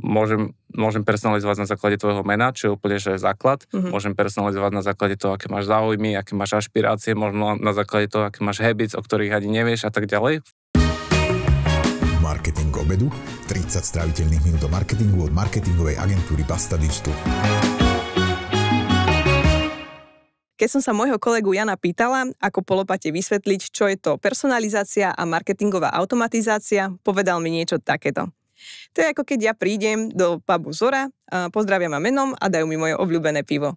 môžem, môžem personalizovať na základe tvojho mena, čo je úplne že je základ. Mm-hmm. Môžem personalizovať na základe toho, aké máš záujmy, aké máš ašpirácie, možno na základe toho, aké máš habits, o ktorých ani nevieš a tak ďalej. Marketing obedu. 30 stráviteľných minút do marketingu od marketingovej agentúry Basta Digital. Keď som sa môjho kolegu Jana pýtala, ako polopate vysvetliť, čo je to personalizácia a marketingová automatizácia, povedal mi niečo takéto. To je ako keď ja prídem do pubu Zora, pozdravia ma menom a dajú mi moje obľúbené pivo.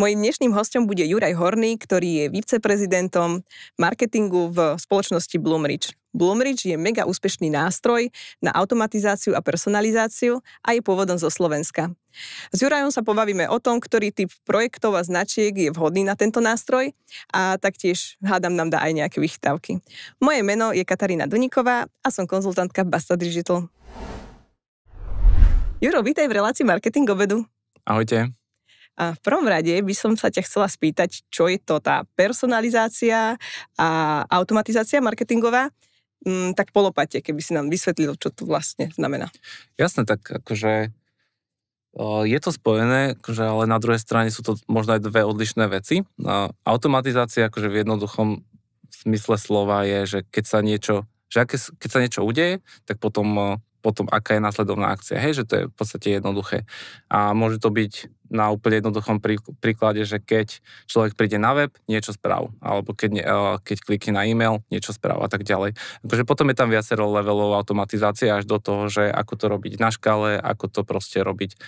Mojím dnešným hostom bude Juraj Horný, ktorý je viceprezidentom marketingu v spoločnosti Bloomridge. Bloomridge je mega úspešný nástroj na automatizáciu a personalizáciu a je pôvodom zo Slovenska. S Jurajom sa pobavíme o tom, ktorý typ projektov a značiek je vhodný na tento nástroj a taktiež hádam nám dá aj nejaké vychytávky. Moje meno je Katarína Duniková a som konzultantka Basta Digital. Juro, vítaj v relácii Marketing obedu. Ahojte. A v prvom rade by som sa ťa chcela spýtať, čo je to tá personalizácia a automatizácia marketingová, mm, tak polopate, keby si nám vysvetlil, čo to vlastne znamená. Jasné, tak akože je to spojené, akože, ale na druhej strane sú to možno aj dve odlišné veci. No, automatizácia akože v jednoduchom smysle slova je, že keď sa niečo, že aké, keď sa niečo udeje, tak potom, potom aká je následovná akcia. Hej, že to je v podstate jednoduché. A môže to byť na úplne jednoduchom príklade, že keď človek príde na web, niečo správ, alebo keď, ne, eh, keď klikne na e-mail, niečo správ a tak ďalej. Takže potom je tam viacero levelov automatizácie až do toho, že ako to robiť na škále, ako to proste robiť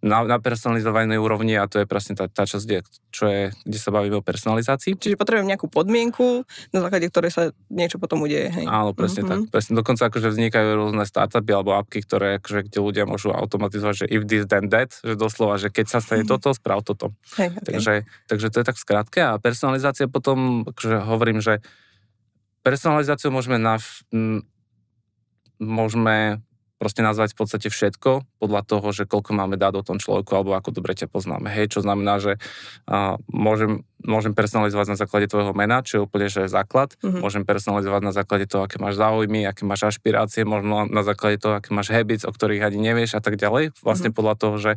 na, na personalizovanej úrovni a to je presne tá, tá časť, kde, čo je, kde sa bavíme o personalizácii. Čiže potrebujem nejakú podmienku, na základe ktorej sa niečo potom udeje. Hej. Áno, presne mm-hmm. tak. Presne. Dokonca akože vznikajú rôzne startupy alebo apky, ktoré, akože, kde ľudia môžu automatizovať, že if this then that, že doslova, že keď sa stane mm-hmm. toto, sprav toto. Hey, okay. takže, takže to je tak skrátke a personalizácia potom, akože hovorím, že personalizáciu môžeme na, môžeme proste nazvať v podstate všetko podľa toho, že koľko máme dát o tom človeku alebo ako dobre ťa poznáme. Hej, čo znamená, že uh, môžem, môžem personalizovať na základe tvojho mena, čo je úplne že je základ. Mm-hmm. Môžem personalizovať na základe toho, aké máš záujmy, aké máš ašpirácie, možno na základe toho, aké máš habits, o ktorých ani nevieš a tak ďalej. Vlastne mm-hmm. podľa toho, že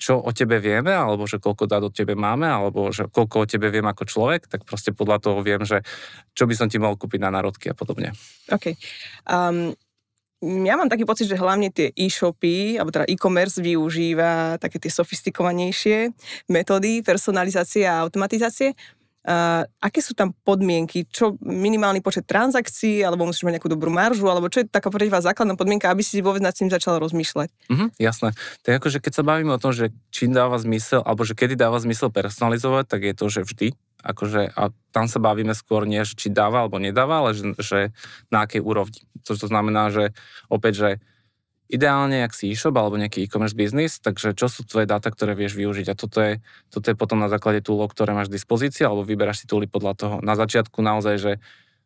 čo o tebe vieme, alebo že koľko dát o tebe máme, alebo že koľko o tebe viem ako človek, tak proste podľa toho viem, že čo by som ti mohol kúpiť na národky a podobne. OK. Um, ja mám taký pocit, že hlavne tie e-shopy, alebo teda e-commerce využíva také tie sofistikovanejšie metódy personalizácie a automatizácie. Uh, aké sú tam podmienky? Čo minimálny počet transakcií, alebo musíš mať nejakú dobrú maržu, alebo čo je taká pre teba základná podmienka, aby si vôbec nad tým začala rozmýšľať? Mhm, jasné. Tak akože keď sa bavíme o tom, že či dáva zmysel, alebo že kedy dáva zmysel personalizovať, tak je to, že vždy, Akože, a tam sa bavíme skôr nie, či dáva alebo nedáva, ale že, že na akej úrovni. To, to znamená, že opäť, že ideálne, ak si e-shop alebo nejaký e-commerce biznis, takže čo sú tvoje dáta, ktoré vieš využiť. A toto je, toto je potom na základe túlov, ktoré máš v dispozícii, alebo vyberáš si túly podľa toho. Na začiatku naozaj, že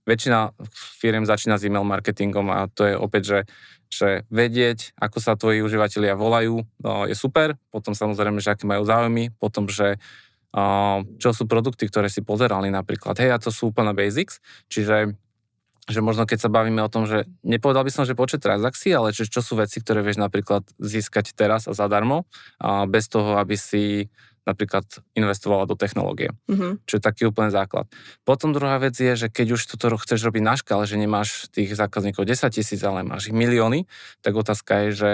väčšina firiem začína s e-mail marketingom a to je opäť, že, že vedieť, ako sa tvoji užívateľia volajú, no, je super, potom samozrejme, že aké majú záujmy, potom, že čo sú produkty, ktoré si pozerali napríklad. Hej, a to sú úplne basics, čiže že možno keď sa bavíme o tom, že nepovedal by som, že počet transakcií, ale čo, čo sú veci, ktoré vieš napríklad získať teraz a zadarmo, a bez toho, aby si napríklad investovala do technológie. Mm-hmm. Čo je taký úplný základ. Potom druhá vec je, že keď už toto chceš robiť na škále, že nemáš tých zákazníkov 10 tisíc, ale máš ich milióny, tak otázka je, že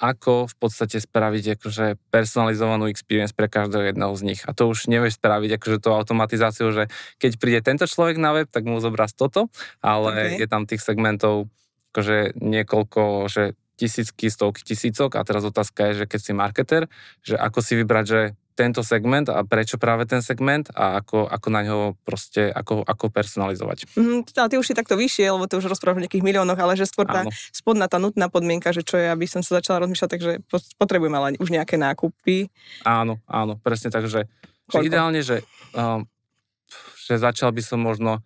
ako v podstate spraviť akože personalizovanú experience pre každého jedného z nich. A to už nevieš spraviť akože tú automatizáciu, že keď príde tento človek na web, tak mu zobraz toto, ale okay. je tam tých segmentov akože niekoľko, že tisícky, stovky tisícok a teraz otázka je, že keď si marketer, že ako si vybrať, že tento segment a prečo práve ten segment a ako, ako na ňo proste, ako, ako personalizovať. Mm, ale ty už si takto vyššie, lebo to už rozprávaš o nejakých miliónoch, ale že skôr tá Áno. spodná, tá nutná podmienka, že čo je, aby som sa začala rozmýšľať, takže potrebujem ale už nejaké nákupy. Áno, áno, presne tak, že, že ideálne, že, um, že začal by som možno,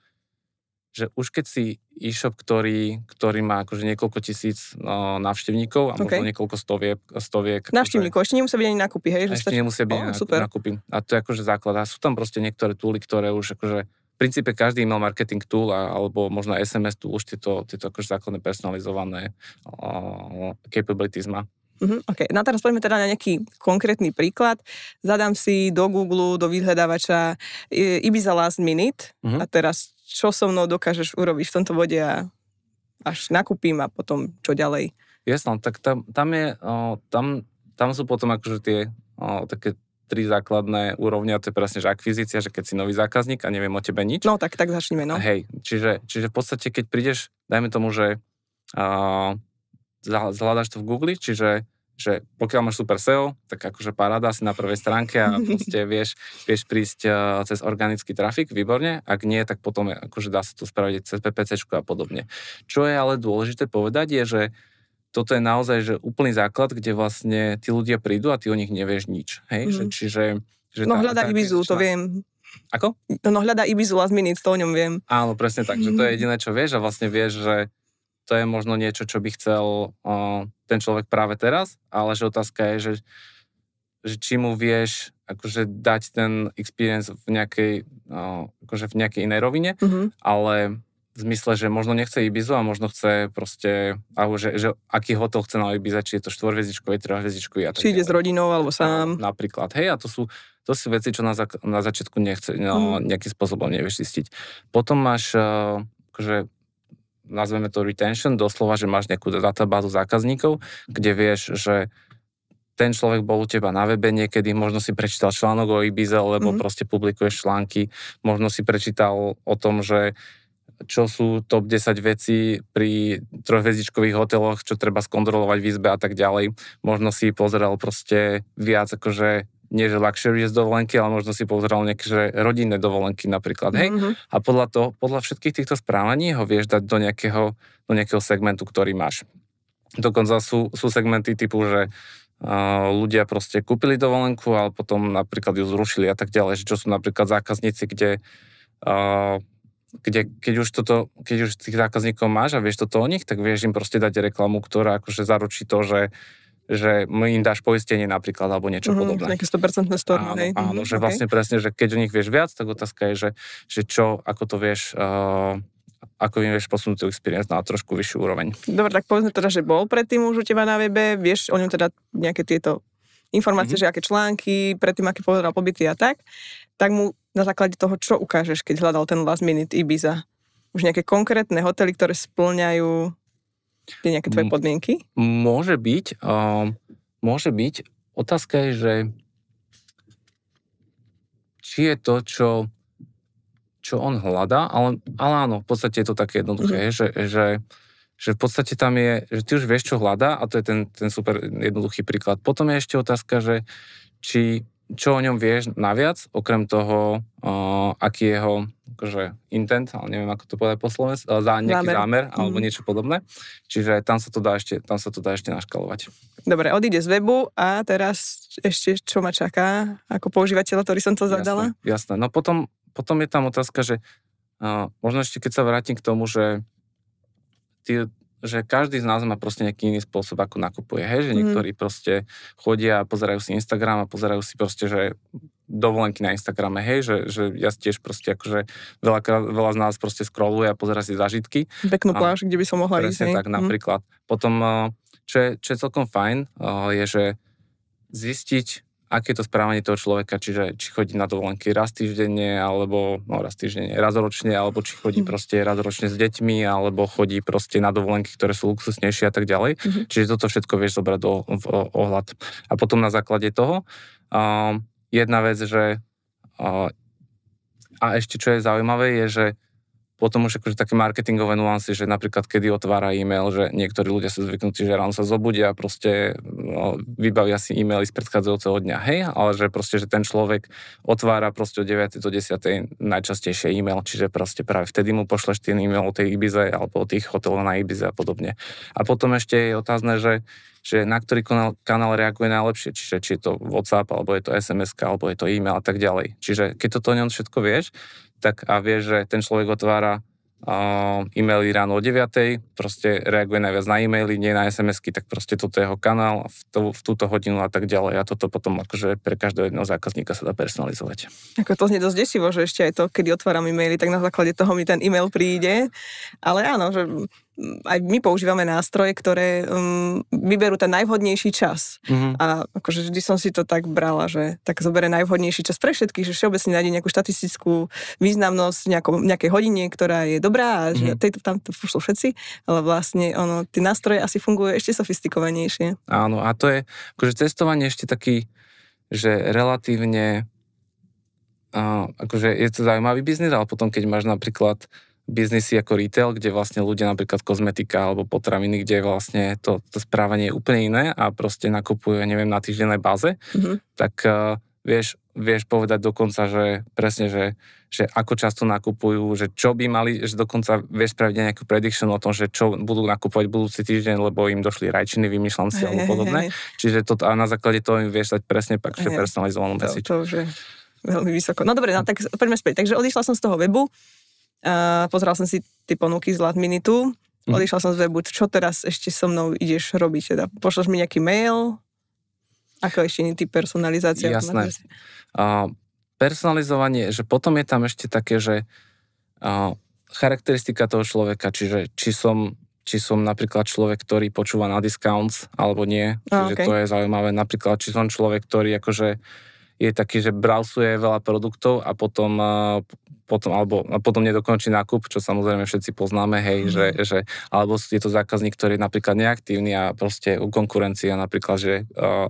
že už keď si e-shop, ktorý, ktorý má akože niekoľko tisíc no, návštevníkov a okay. možno niekoľko stoviek. stoviek návštevníkov, akože... ešte nemusia byť ani nákupy, hej? Že ešte stačí... nemusia byť oh, nákupy, super. nákupy. A to je akože základ. A sú tam proste niektoré túly, ktoré už akože v princípe každý email marketing tool alebo možno SMS tool už tieto, tieto akože základné personalizované uh, capabilities má. Mm-hmm, okay. No teraz poďme teda na nejaký konkrétny príklad. Zadám si do Google, do vyhľadávača e, Ibiza Last Minute mm-hmm. a teraz čo so mnou dokážeš urobiť v tomto bode a až nakúpim a potom čo ďalej. Jasno, tak tam, tam je, o, tam, tam sú potom akože tie o, také tri základné úrovne, a to je presne, že akvizícia, že keď si nový zákazník a neviem o tebe nič. No tak, tak začneme, no. Hej, čiže, čiže v podstate, keď prídeš, dajme tomu, že o, zhľadaš to v Google, čiže že pokiaľ máš super SEO, tak akože paráda si na prvej stránke a proste vieš, vieš prísť eh, cez organický trafik, výborne, ak nie, tak potom eh, akože dá sa to spraviť cez PPC a podobne. Čo je ale dôležité povedať je, že toto je naozaj že úplný základ, kde vlastne tí ľudia prídu a ty o nich nevieš nič. Hej? Mm-hmm. Že, mhm. čiže, že no hľadá Ibizu, to viem. Ako? No hľada Ibizu last minute, to o ňom viem. Áno, presne tak, že to je mhm. jediné, čo vieš a vlastne vieš, že to je možno niečo, čo by chcel uh, ten človek práve teraz, ale že otázka je, že, že či mu vieš akože dať ten experience v nejakej, uh, akože v nejakej inej rovine, mm-hmm. ale v zmysle, že možno nechce Ibizu a možno chce proste, alebo že, že aký hotel chce na Ibiza, či je to štvorhviezdičkový, trojhviezdičkový a tak Či ide s rodinou alebo sám. A, napríklad, hej, a to sú, to sú veci, čo na, za, na začiatku nechce, no, mm. nejakým spôsobom nevieš zistiť. Potom máš uh, akože nazveme to retention, doslova, že máš nejakú databázu zákazníkov, kde vieš, že ten človek bol u teba na webe niekedy, možno si prečítal článok o Ibize, lebo mm-hmm. proste publikuješ články, možno si prečítal o tom, že čo sú top 10 vecí pri trojhviezdičkových hoteloch, čo treba skontrolovať v izbe a tak ďalej. Možno si pozeral proste viac akože nie že luxurious dovolenky, ale možno si pozeral nejaké rodinné dovolenky napríklad. Hej? Mm-hmm. A podľa, toho, podľa všetkých týchto správaní ho vieš dať do nejakého, do nejakého segmentu, ktorý máš. Dokonca sú, sú segmenty typu, že ľudia proste kúpili dovolenku, ale potom napríklad ju zrušili a tak ďalej, čo sú napríklad zákazníci, kde kde, keď už, toto, keď už tých zákazníkov máš a vieš toto o nich, tak vieš im proste dať reklamu, ktorá akože zaručí to, že že im dáš poistenie napríklad alebo niečo mm, podobné. Nejaké 100% storno, áno, hej. Áno, mm, že okay. vlastne presne, že keď o nich vieš viac, tak otázka je, že, že čo, ako to vieš uh, ako im vieš posunúť tú experience na trošku vyššiu úroveň. Dobre, tak povedzme teda, že bol predtým už u teba na webe, vieš o ňom teda nejaké tieto informácie, mm-hmm. že aké články, predtým aké pozeral pobyty a tak, tak mu na základe toho, čo ukážeš, keď hľadal ten last minute Ibiza? Už nejaké konkrétne hotely, ktoré splňajú je nejaké tvoje podmienky? M- môže byť. Um, môže byť. Otázka je, že či je to, čo, čo on hľadá, ale, ale áno, v podstate je to také jednoduché, mm-hmm. že, že, že v podstate tam je, že ty už vieš, čo hľadá a to je ten, ten super jednoduchý príklad. Potom je ešte otázka, že či, čo o ňom vieš naviac, okrem toho, uh, aký jeho akože intent, ale neviem ako to povedať po slovensku, eh, za nejaký zámer, zámer mm. alebo mhm. niečo podobné. Čiže tam sa to dá ešte, tam sa to dá ešte naškalovať. Dobre, odíde z webu a teraz ešte čo ma čaká ako používateľa, ktorý som to zadala? Jasné, jasné. no potom, potom je tam otázka, že uh, možno ešte keď sa vrátim k tomu, že ty, že každý z nás má proste nejaký iný spôsob, ako nakupuje. Hej? Že mhm. niektorí mm. proste chodia a pozerajú si Instagram a pozerajú si proste, že dovolenky na Instagrame, hej, že, že ja tiež proste akože veľa, veľa z nás proste scrolluje a pozera si zážitky. Peknú pláž, kde by som mohla ísť. tak, hej? Mhm. napríklad. Mm. Potom, eh, čo je, čo je celkom fajn, eh, je, že zistiť, aké je to správanie toho človeka, čiže či chodí na dovolenky raz týždenne, alebo no, raz týždenne, raz ročne, alebo či chodí mm. proste raz ročne s deťmi, alebo chodí proste na dovolenky, ktoré sú luxusnejšie a tak ďalej. Mm-hmm. Čiže toto všetko vieš zobrať do v, ohľad. A potom na základe toho um, jedna vec, že a ešte čo je zaujímavé, je, že potom už akože také marketingové nuancy, že napríklad kedy otvára e-mail, že niektorí ľudia sú zvyknutí, že ráno sa zobudia a proste no, vybavia si e-maily z predchádzajúceho dňa, hej, ale že proste, že ten človek otvára proste od 9. do 10. najčastejšie e-mail, čiže proste práve vtedy mu pošleš ten e-mail o tej Ibize alebo o tých hoteloch na Ibize a podobne. A potom ešte je otázne, že že na ktorý kanál, kanál reaguje najlepšie, čiže či je to WhatsApp, alebo je to SMS, alebo je to e-mail a tak ďalej. Čiže keď toto o ňom všetko vieš, tak a vie, že ten človek otvára e-maily ráno o 9, proste reaguje najviac na e-maily, nie na SMS-ky, tak proste toto je jeho kanál v, to, v túto hodinu a tak ďalej. A toto potom akože pre každého jedného zákazníka sa dá personalizovať. Ako to znie dosť desivo, že ešte aj to, kedy otváram e-maily, tak na základe toho mi ten e-mail príde. Ale áno, že aj my používame nástroje, ktoré um, vyberú ten najvhodnejší čas. Mm-hmm. A akože vždy som si to tak brala, že tak zoberie najvhodnejší čas pre všetkých, že všeobecne nájde nejakú štatistickú významnosť nejako, nejakej hodine, ktorá je dobrá a že mm-hmm. tejto tam to pošlo všetci, ale vlastne ono, tie nástroje asi fungujú ešte sofistikovanejšie. Áno, a to je akože cestovanie ešte taký, že relatívne uh, akože je to zaujímavý biznis, ale potom keď máš napríklad biznisy ako retail, kde vlastne ľudia, napríklad kozmetika alebo potraviny, kde vlastne to, to správanie je úplne iné a proste nakupujú, neviem, na týždennej báze, mm-hmm. tak uh, vieš, vieš povedať dokonca, že presne, že, že ako často nakupujú, že čo by mali, že dokonca vieš spraviť nejakú prediction o tom, že čo budú nakupovať budúci týždeň, lebo im došli rajčiny, vymýšľam si alebo podobné. Hey, hey. Čiže to, a na základe toho im vieš dať presne pak, hey, personalizovanú message. To, to, že veľmi vysoko. No dobre, no, tak poďme späť. Takže odišla som z toho webu, Uh, pozeral som si tie ponuky z Latminitu, minute, mhm. odišla som z webu, čo teraz ešte so mnou ideš robiť? Teda pošleš mi nejaký mail? Ako ešte iný typ personalizácia? Jasné. Uh, personalizovanie, že potom je tam ešte také, že uh, charakteristika toho človeka, čiže či som či som napríklad človek, ktorý počúva na discounts alebo nie, čiže okay. to je zaujímavé. Napríklad, či som človek, ktorý akože uh, je taký, že browsuje veľa produktov a potom, potom, alebo, a potom nedokončí nákup, čo samozrejme všetci poznáme, hej, mm. že, že, alebo je to zákazník, ktorý je napríklad neaktívny a proste u konkurencia napríklad, že,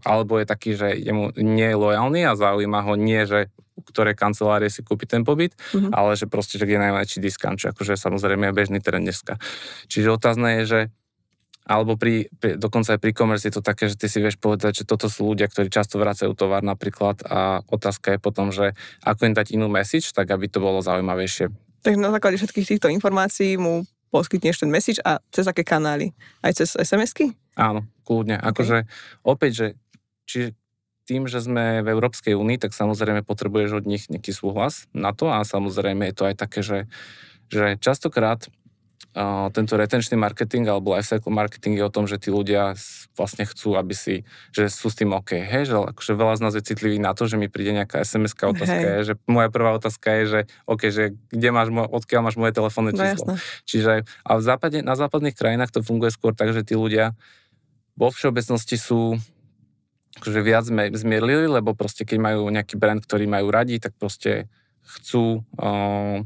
alebo je taký, že mu nie je lojálny a zaujíma ho nie, že ktoré kancelárie si kúpi ten pobyt, mm-hmm. ale že proste, že kde je najväčší diskant, čo akože samozrejme je bežný trend dneska. Čiže otázne je, že alebo pri, pri, dokonca aj pri komerci je to také, že ty si vieš povedať, že toto sú ľudia, ktorí často vracajú tovar napríklad a otázka je potom, že ako im dať inú message, tak aby to bolo zaujímavejšie. Takže na základe všetkých týchto informácií mu poskytneš ten message a cez aké kanály? Aj cez SMS-ky? Áno, kľudne. Okay. Akože opäť, že či tým, že sme v Európskej únii, tak samozrejme potrebuješ od nich nejaký súhlas na to a samozrejme je to aj také, že, že častokrát tento retenčný marketing alebo lifecycle marketing je o tom, že tí ľudia vlastne chcú, aby si, že sú s tým OK, hej, že akože veľa z nás je citlivých na to, že mi príde nejaká sms otázka, hej. že moja prvá otázka je, že OK, že kde máš, odkiaľ máš moje telefónne no, číslo. No, Čiže a v západe, na západných krajinách to funguje skôr tak, že tí ľudia vo všeobecnosti sú akože viac zmierlili, lebo proste keď majú nejaký brand, ktorý majú radi, tak proste chcú uh,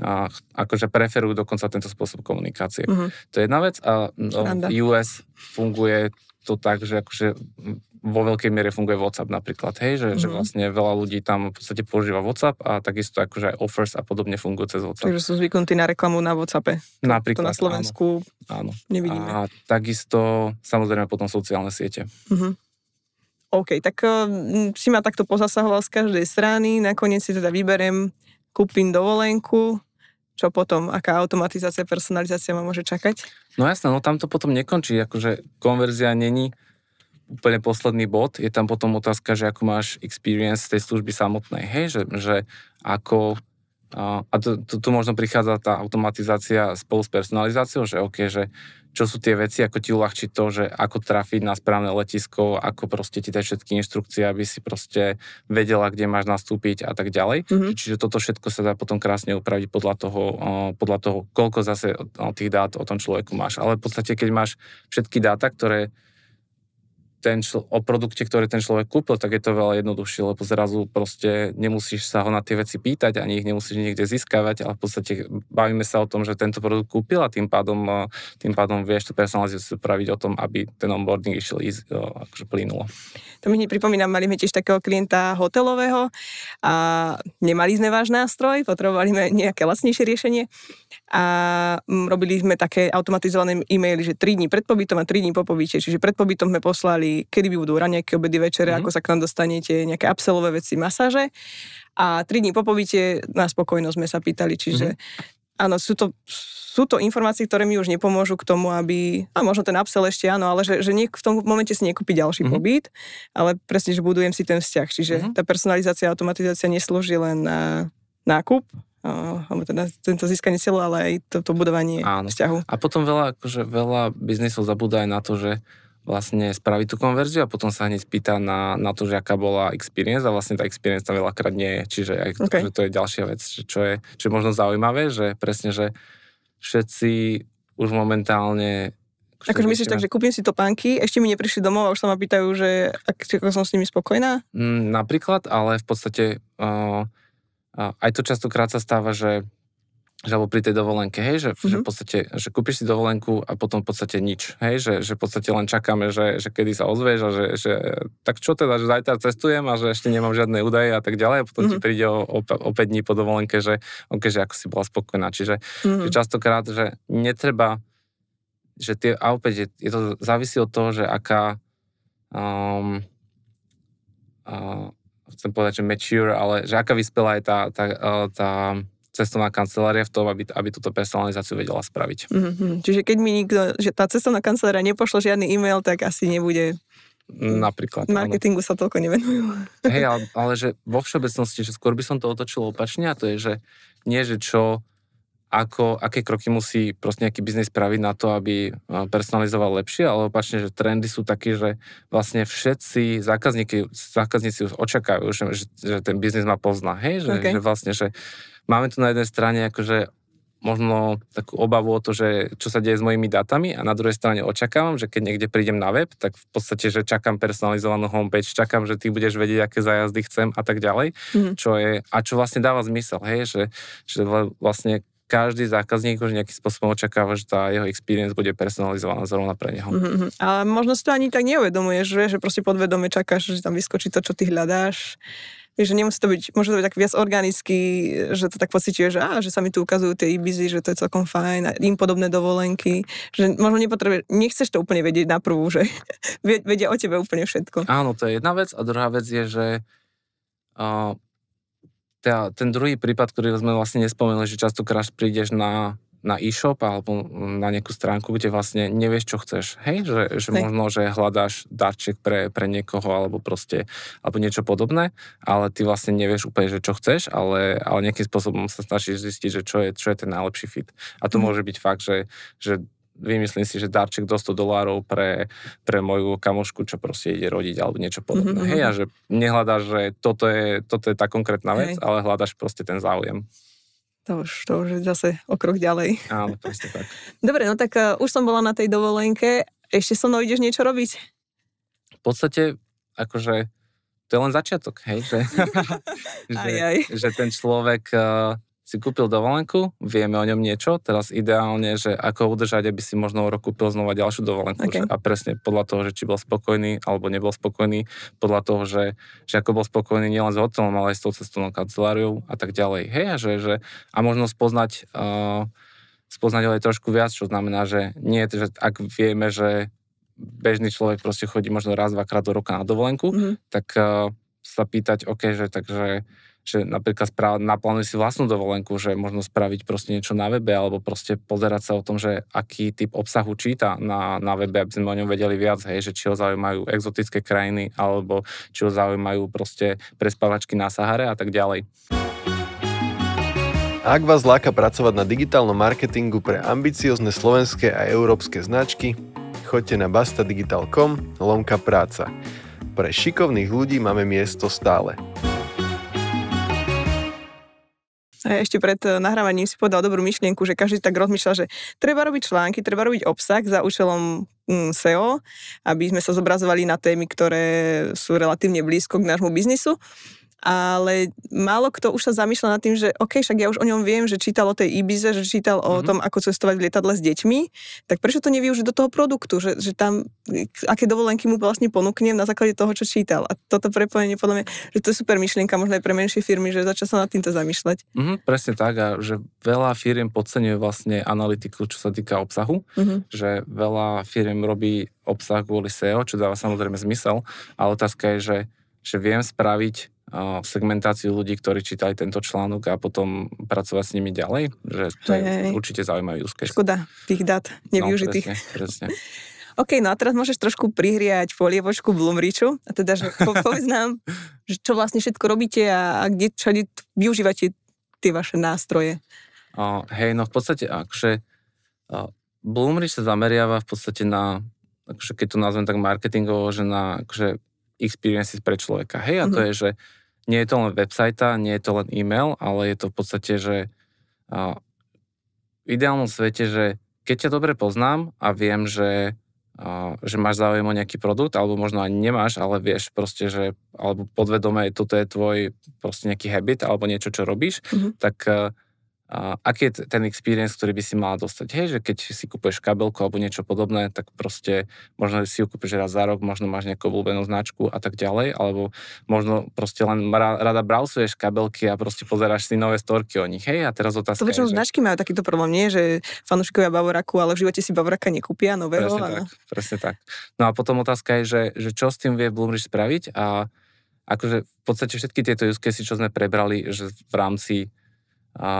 a akože preferujú dokonca tento spôsob komunikácie. Mm-hmm. To je jedna vec a no, v US funguje to tak, že akože vo veľkej miere funguje WhatsApp napríklad, hej, že, mm-hmm. že mhm. vlastne veľa ľudí tam v podstate používa WhatsApp a takisto akože aj offers a podobne fungujú cez WhatsApp. Takže sú zvyknutí na reklamu na WhatsAppe. Napríklad, to na Slovensku áno, áno. nevidíme. A takisto samozrejme potom sociálne siete. Mm-hmm. OK, tak uh, si ma takto pozasahoval z každej strany, nakoniec si teda vyberiem, kúpim dovolenku, čo potom, aká automatizácia, personalizácia ma môže čakať? No jasné, no tam to potom nekončí, akože konverzia není úplne posledný bod, je tam potom otázka, že ako máš experience tej služby samotnej, hej, že, že ako a tu, tu, tu možno prichádza tá automatizácia spolu s personalizáciou, že OK, že čo sú tie veci, ako ti uľahčiť to, že ako trafiť na správne letisko, ako proste ti dať všetky inštrukcie, aby si proste vedela, kde máš nastúpiť a tak ďalej. Mm-hmm. Čiže toto všetko sa dá potom krásne upraviť podľa toho, podľa toho koľko zase tých dát o tom človeku máš. Ale v podstate, keď máš všetky dáta, ktoré ten čl- o produkte, ktorý ten človek kúpil, tak je to veľa jednoduchšie, lebo zrazu proste nemusíš sa ho na tie veci pýtať, ani ich nemusíš niekde získavať, ale v podstate bavíme sa o tom, že tento produkt kúpil a tým pádom, eh, tým pádom vieš tú personalizáciu spraviť o tom, aby ten onboarding išiel ísť, eh, akože plínulo. To mi pripomínam, mali sme tiež takého klienta hotelového a nemali sme váš nástroj, potrebovali sme nejaké lacnejšie riešenie a mm, robili sme také automatizované e-maily, že 3 dní pred pobytom a 3 dní po pobyte, čiže pred pobytom sme poslali kedy, by budú raňajky, obedy, večere, mm-hmm. ako sa k nám dostanete, nejaké absolové veci, masáže. A tri dní po pobyte na spokojnosť sme sa pýtali, čiže mm-hmm. áno, sú to, sú to informácie, ktoré mi už nepomôžu k tomu, aby, a možno ten upsell ešte áno, ale že, že niek, v tom momente si nekúpi ďalší mm-hmm. pobyt, ale presne, že budujem si ten vzťah, čiže mm-hmm. tá personalizácia, automatizácia neslúži len na nákup, alebo teda tento získanie cieľu, ale aj to, to budovanie Áno. vzťahu. A potom veľa, akože veľa biznisov zabúda aj na to, že vlastne spraviť tú konverziu a potom sa hneď pýta na, na to, že aká bola experience a vlastne tá experience tam veľakrát nie je. Čiže aj, okay. že to je ďalšia vec, že čo, je, čo je možno zaujímavé, že presne, že všetci už momentálne... Akože myslíš tak, že kúpim si topánky, ešte mi neprišli domov a už sa ma pýtajú, že ak, ako som s nimi spokojná? Mm, napríklad, ale v podstate uh, uh, aj to častokrát sa stáva, že že alebo pri tej dovolenke, hej, že, mm-hmm. že v mhm. podstate, že kúpiš si dovolenku a potom v podstate nič, hej, že, že v podstate len čakáme, že, že kedy sa ozvieš a že, že tak čo teda, že zajtra cestujem a že ešte nemám žiadne údaje a tak ďalej a potom mm-hmm. ti mhm. príde o, o, o 5 dní po dovolenke, že ok, že ako si bola spokojná, čiže mm-hmm. že mhm. častokrát, že netreba, že tie, a opäť je, je to závisí od toho, že aká um, uh, chcem povedať, že mature, ale že aká vyspelá je tá, tá, uh, tá, tá cestovná kancelária v tom, aby, aby túto personalizáciu vedela spraviť. Mm-hmm. Čiže keď mi nikto, že tá cestovná kancelária nepošla žiadny e-mail, tak asi nebude Napríklad. Marketingu áno. sa toľko nevenujú. Hej, ale, ale že vo všeobecnosti, že skôr by som to otočil opačne a to je, že nie, že čo ako, aké kroky musí proste nejaký biznis spraviť na to, aby eh, personalizoval lepšie, ale opačne, že trendy sú také, že vlastne všetci zákazníci, zákazníci už očakávajú, že, že ten biznis ma pozná, hej, že, okay. že vlastne, že máme tu na jednej strane akože možno takú obavu o to, že čo sa deje s mojimi datami a na druhej strane očakávam, že keď niekde prídem na web, tak v podstate, že čakám personalizovanú homepage, čakám, že ty budeš vedieť, aké zájazdy chcem a tak ďalej, mm. čo je, a čo vlastne dáva zmysel, hej, že, že vlastne každý zákazník už nejakým spôsobom očakáva, že tá jeho experience bude personalizovaná zrovna pre neho. Mm-hmm. Ale možno si to ani tak neuvedomuješ, že, že proste podvedome čakáš, že tam vyskočí to, čo ty hľadáš. Vieš, že nemusí to byť, môže to byť tak viac organicky, že to tak pocituje, že, á, že sa mi tu ukazujú tie ibizy, že to je celkom fajn a im podobné dovolenky, že možno nepotrebuješ, nechceš to úplne vedieť na prvú, že vedia o tebe úplne všetko. Áno, to je jedna vec a druhá vec je, že uh, tá, ten druhý prípad, ktorý sme vlastne nespomenuli, že častokrát prídeš na na e-shop alebo na nejakú stránku, kde vlastne nevieš, čo chceš. Hej, že, že Hej. možno, že hľadáš darček pre, pre niekoho alebo proste, alebo niečo podobné, ale ty vlastne nevieš úplne, že čo chceš, ale, ale nejakým spôsobom sa snažíš zistiť, že čo je, čo je ten najlepší fit. A to mm. môže byť fakt, že, že vymyslím si, že darček do 100 dolárov pre, pre moju kamošku, čo proste ide rodiť alebo niečo mhm, podobné. Mm-hmm. Hej, a mhm. že nehľadáš, že toto je, toto je tá konkrétna vec, Hej. ale hľadaš proste ten záujem. To už, to už je zase o krok ďalej. Áno, presne tak. Dobre, no tak uh, už som bola na tej dovolenke, ešte so mnou ideš niečo robiť? V podstate, akože, to je len začiatok, hej, že, aj, že, že ten človek... Uh, si kúpil dovolenku, vieme o ňom niečo, teraz ideálne, že ako ho udržať, aby si možno o rok kúpil znova ďalšiu dovolenku. Okay. Že, a presne podľa toho, že či bol spokojný alebo nebol spokojný, podľa toho, že, že ako bol spokojný nielen s hotelom, ale aj s tou cestovnou kanceláriou a tak ďalej. Hej, a, že, že, a možno spoznať, uh, spoznať aj trošku viac, čo znamená, že nie, že ak vieme, že bežný človek proste chodí možno raz, dvakrát do roka na dovolenku, mm-hmm. tak uh, sa pýtať, OK, že takže že napríklad spra- naplánuj si vlastnú dovolenku, že možno spraviť proste niečo na webe alebo proste pozerať sa o tom, že aký typ obsahu číta na, na webe, aby sme o ňom vedeli viac, hej, že či ho zaujímajú exotické krajiny alebo či ho zaujímajú proste prespavačky na Sahare a tak ďalej. Ak vás láka pracovať na digitálnom marketingu pre ambiciozne slovenské a európske značky, choďte na bastadigital.com lomka práca. Pre šikovných ľudí máme miesto stále. A ešte pred eh, nahrávaním si povedal dobrú myšlienku, že každý tak rozmýšľa, že treba robiť články, treba robiť obsah za účelom mm, SEO, aby sme sa zobrazovali na témy, ktoré sú relatívne blízko k nášmu biznisu ale málo kto už sa zamýšľa nad tým, že OK, však ja už o ňom viem, že čítal o tej Ibize, že čítal mm-hmm. o mhm. tom, ako cestovať v lietadle s deťmi, tak prečo to nevyužiť do toho produktu, že, že tam, aké dovolenky mu vlastne ponúknem na základe toho, čo čítal. A toto prepojenie podľa mňa, že to je super myšlienka možno aj pre menšie firmy, že začal sa nad týmto zamýšľať. Mm-hmm, presne tak a že veľa firiem podceňuje vlastne analytiku, čo sa týka obsahu, mm-hmm. že veľa firiem robí obsah kvôli SEO, čo dáva samozrejme zmysel, ale otázka je, že, že viem spraviť segmentáciu ľudí, ktorí čítali tento článok a potom pracovať s nimi ďalej, že to je Hej. určite zaujímavý use Škoda tých dát nevyužitých. No, presne, presne. OK, no a teraz môžeš trošku prihriať polievočku Blumriču a teda, že po, povedz nám, že čo vlastne všetko robíte a, a kde všade využívate tie vaše nástroje. Uh, hej, no v podstate akže uh, Bloomreach sa zameriava v podstate na, akže keď to nazvem tak marketingovo, že na akže experiences pre človeka. Hej, a mm-hmm. to mhm. je, že nie je to len website, nie je to len e-mail, ale je to v podstate, že v ideálnom svete, že keď ťa dobre poznám a viem, že, že máš záujem o nejaký produkt, alebo možno ani nemáš, ale vieš proste, že alebo podvedome toto je tvoj proste nejaký habit alebo niečo, čo robíš, mm-hmm. tak a aký je ten experience, ktorý by si mal dostať. Hej, že keď si kúpeš kabelku alebo niečo podobné, tak proste možno si ju kúpeš raz za rok, možno máš nejakú obľúbenú značku a tak ďalej, alebo možno proste len rada browsuješ kabelky a proste pozeráš si nové storky o nich. Hej, a teraz otázka To väčšinou že... značky majú takýto problém, nie? Že fanúšikovia Bavoraku, ale v živote si Bavoraka nekúpia nového. Presne, ale... tak, presne tak. No a potom otázka je, že, že čo s tým vie Bloomreach spraviť a akože v podstate všetky tieto use čo sme prebrali, že v rámci a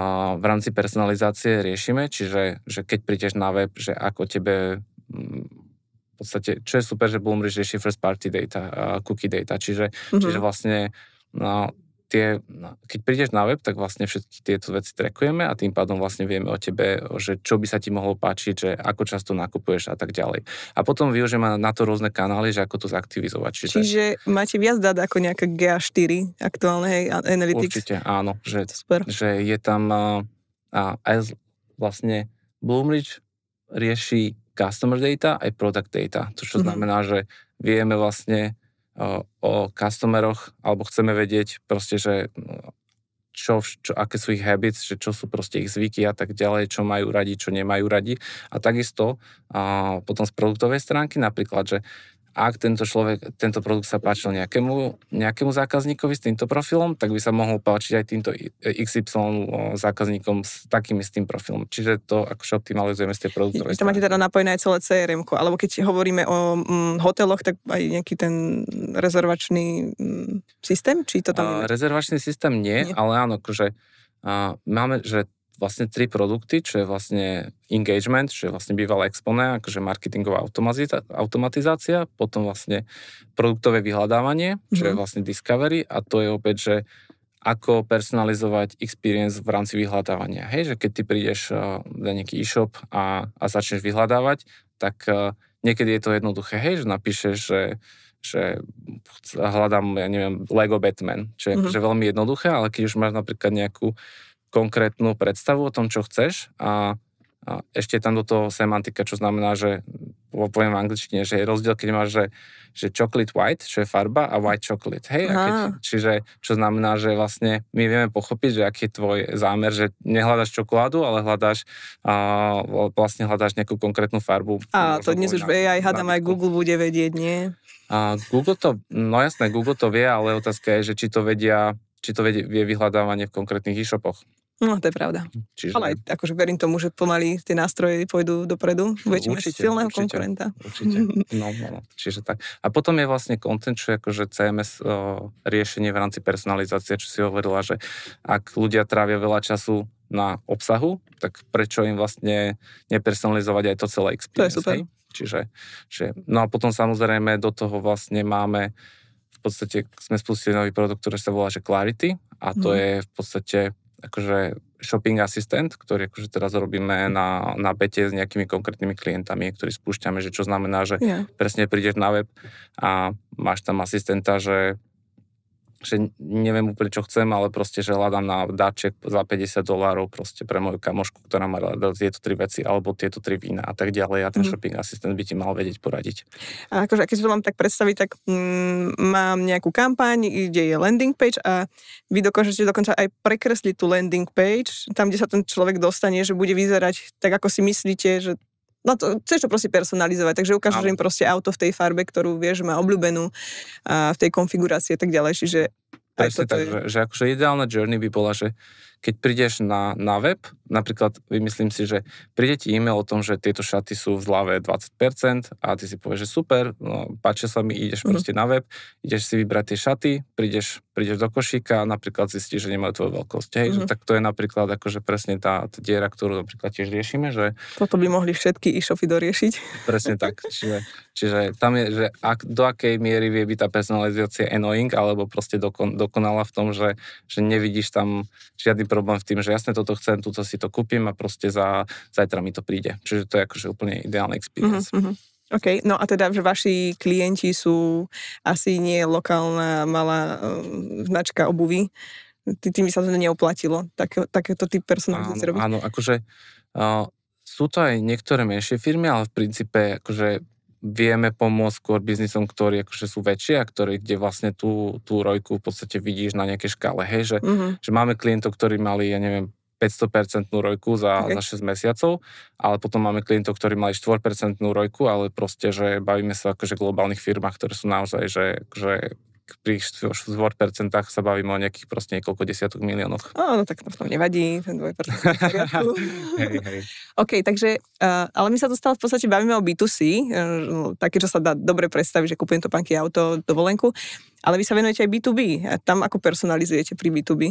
v rámci personalizácie riešime, čiže že keď prídeš na web, že ako tebe mm, v podstate, čo je super, že Bloomberg rieši first party data, uh, cookie data, čiže, mm-hmm. čiže vlastne no, tie, no, keď prídeš na web, tak vlastne všetky tieto veci trekujeme a tým pádom vlastne vieme o tebe, že čo by sa ti mohlo páčiť, že ako často nakupuješ a tak ďalej. A potom využijeme na to rôzne kanály, že ako to zaktivizovať. Čiže, Čiže máte viac dát ako nejaká GA4 aktuálne, hej, Analytics. Určite, áno. Že, Super. že je tam a, a vlastne Bloomridge rieši customer data aj product data, to čo mm-hmm. znamená, že vieme vlastne o customeroch, alebo chceme vedieť proste, že no, čo, čo, aké sú ich habits, že čo sú proste ich zvyky a tak ďalej, čo majú radi, čo nemajú radi. A takisto a potom z produktovej stránky napríklad, že ak tento človek, tento produkt sa páčil nejakému, nejakému zákazníkovi s týmto profilom, tak by sa mohol páčiť aj týmto XY zákazníkom s takým istým profilom. Čiže to akože optimalizujeme z tej produktovej strany. máte teda napojené aj celé crm alebo keď hovoríme o mm, hoteloch, tak aj nejaký ten rezervačný mm, systém, či to tam... je. rezervačný systém nie, nie, ale áno, akože a, máme, že vlastne tri produkty, čo je vlastne engagement, čo je vlastne bývalá Expone, akože marketingová automatizácia, potom vlastne produktové vyhľadávanie, čo je mhm. vlastne discovery a to je opäť, že ako personalizovať experience v rámci vyhľadávania. Hej, že keď ty prídeš eh, na nejaký e-shop a, a začneš vyhľadávať, tak eh, niekedy je to jednoduché, hej, že napíšeš, že že hľadám, ja neviem, Lego Batman, čo je mm-hmm. že akože veľmi jednoduché, ale keď už máš napríklad nejakú konkrétnu predstavu o tom, čo chceš a, a ešte je tam do toho semantika, čo znamená, že poviem v angličtine, že je rozdiel, keď máš, že, že chocolate white, čo je farba a white chocolate, hej? A keď, čiže čo znamená, že vlastne my vieme pochopiť, že aký je tvoj zámer, že nehľadaš čokoládu, ale hľadaš a, vlastne hľadaš nejakú konkrétnu farbu. A to dnes už vie, aj hádam aj Google bude vedieť, nie? A Google to, no jasné, Google to vie, ale otázka je, že či to vedia či to vie, vie vyhľadávanie v konkrétnych e-shopoch. No, to je pravda. Hm, čiže... Ale aj, akože verím tomu, že pomaly tie nástroje pôjdu dopredu, no, budete mať silného určite, konkurenta. Určite, no, no, no, čiže tak. A potom je vlastne content, čo je akože CMS o, riešenie v rámci personalizácie, čo si hovorila, že ak ľudia trávia veľa času na obsahu, tak prečo im vlastne nepersonalizovať aj to celé experience. To je super. Hej? Čiže, že, no a potom samozrejme do toho vlastne máme v podstate sme spustili nový produkt, ktorý sa volá že Clarity a to mm. je v podstate akože shopping assistant, ktorý akože teraz robíme na, na bete s nejakými konkrétnymi klientami, ktorí spúšťame, že čo znamená, že yeah. presne prídeš na web a máš tam asistenta, že že neviem úplne, čo chcem, ale proste, že hľadám na dáček za 50 dolárov proste pre moju kamošku, ktorá má rada tieto tri veci, alebo tieto tri vína a tak ďalej a ten mm. shopping asistent by ti mal vedieť poradiť. A akože, keď si to mám tak predstaviť, tak mm, mám nejakú kampaň, kde je landing page a vy dokážete dokonca aj prekresliť tú landing page, tam, kde sa ten človek dostane, že bude vyzerať tak, ako si myslíte, že no to, chceš to proste personalizovať, takže ukážeš im proste auto v tej farbe, ktorú vieš, má obľúbenú a v tej konfigurácii a tak ďalej, čiže Presne tak, je... že, že akože ideálna journey by bola, že keď prídeš na, na web, napríklad vymyslím si, že príde ti e-mail o tom, že tieto šaty sú v zlave 20% a ty si povieš, že super, no, páčia sa mi, ideš mm. proste na web, ideš si vybrať tie šaty, prídeš, prídeš do košíka a napríklad zistíš, že nemajú tvoju veľkosť. Hej, mm. že, mhm. tak to je napríklad akože presne tá, tá diera, ktorú napríklad tiež riešime. Že... Toto by mohli všetky e-shopy doriešiť. Presne tak. Čiže, čiže tam je, že ak, do akej miery vie byť tá personalizácia annoying alebo proste dokon, dokonala v tom, že, že nevidíš tam žiadny problém v tým, že jasne toto chcem, túto si to kúpim a proste za, zajtra mi to príde. Čiže to je akože úplne ideálny experience. Mm-hmm. mm-hmm. OK, no a teda, že vaši klienti sú asi nie lokálna malá eh, značka obuvy, tým by sa to neoplatilo, takéto typ personalizácie robiť. Áno, áno, akože uh, sú to aj niektoré menšie firmy, ale v princípe akože vieme pomôcť skôr biznisom, ktorí akože sú väčšie a ktorí, kde vlastne tú, tú rojku v podstate vidíš na nejakej škále, hej, že, mm-hmm. že máme klientov, ktorí mali, ja neviem, 500% rojku za, okay. za 6 mesiacov, ale potom máme klientov, ktorí mali 4% rojku, ale proste, že bavíme sa akože globálnych firmách, ktoré sú naozaj, že, že pri už v 2% sa bavíme o nejakých proste niekoľko desiatok miliónoch. Áno, tak to v tom nevadí, ten 2% hey, hey. OK, takže, uh, ale my sa to stále v podstate bavíme o B2C, uh, e, také, čo sa dá dobre predstaviť, že kupujem to panky auto, dovolenku, ale vy sa venujete aj B2B a tam ako personalizujete pri B2B?